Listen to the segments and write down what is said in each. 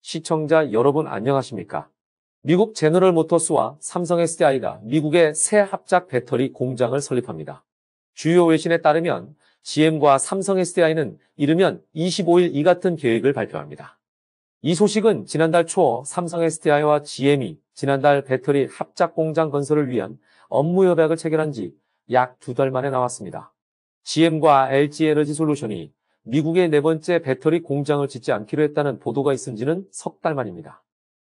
시청자 여러분 안녕하십니까? 미국 제너럴 모터스와 삼성 SDI가 미국의 새 합작 배터리 공장을 설립합니다. 주요 외신에 따르면 GM과 삼성 SDI는 이르면 25일 이 같은 계획을 발표합니다. 이 소식은 지난달 초 삼성 SDI와 GM이 지난달 배터리 합작 공장 건설을 위한 업무 협약을 체결한 지 약 두 달 만에 나왔습니다. GM과 LG 에너지 솔루션이 미국의 네 번째 배터리 공장을 짓지 않기로 했다는 보도가 있은 지는 석 달 만입니다.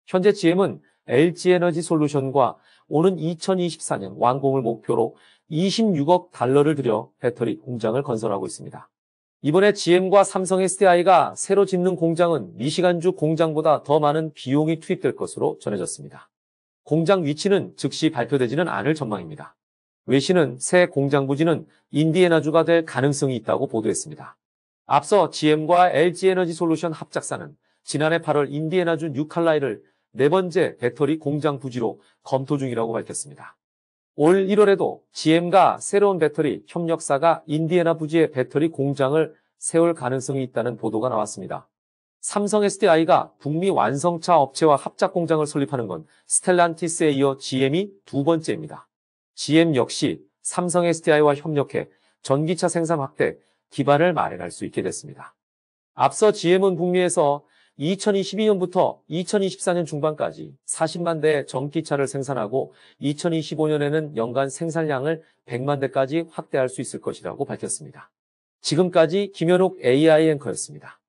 현재 GM은 LG 에너지 솔루션과 오는 2024년 완공을 목표로 26억 달러를 들여 배터리 공장을 건설하고 있습니다. 이번에 GM과 삼성 SDI가 새로 짓는 공장은 미시간주 공장보다 더 많은 비용이 투입될 것으로 전해졌습니다. 공장 위치는 즉시 발표되지는 않을 전망입니다. 외신은 새 공장 부지는 인디애나주가 될 가능성이 있다고 보도했습니다. 앞서 GM과 LG 에너지 솔루션 합작사는 지난해 8월 인디애나주뉴칼라이를네 번째 배터리 공장 부지로 검토 중이라고 밝혔습니다. 올 1월에도 GM과 새로운 배터리 협력사가 인디애나 부지의 배터리 공장을 세울 가능성이 있다는 보도가 나왔습니다. 삼성 SDI가 북미 완성차 업체와 합작 공장을 설립하는 건 스텔란티스에 이어 GM이 두 번째입니다. GM 역시 삼성 SDI와 협력해 전기차 생산 확대, 기반을 마련할 수 있게 됐습니다. 앞서 GM은 북미에서 2022년부터 2024년 중반까지 40만 대의 전기차를 생산하고 2025년에는 연간 생산량을 100만 대까지 확대할 수 있을 것이라고 밝혔습니다. 지금까지 김현욱 AI 앵커였습니다.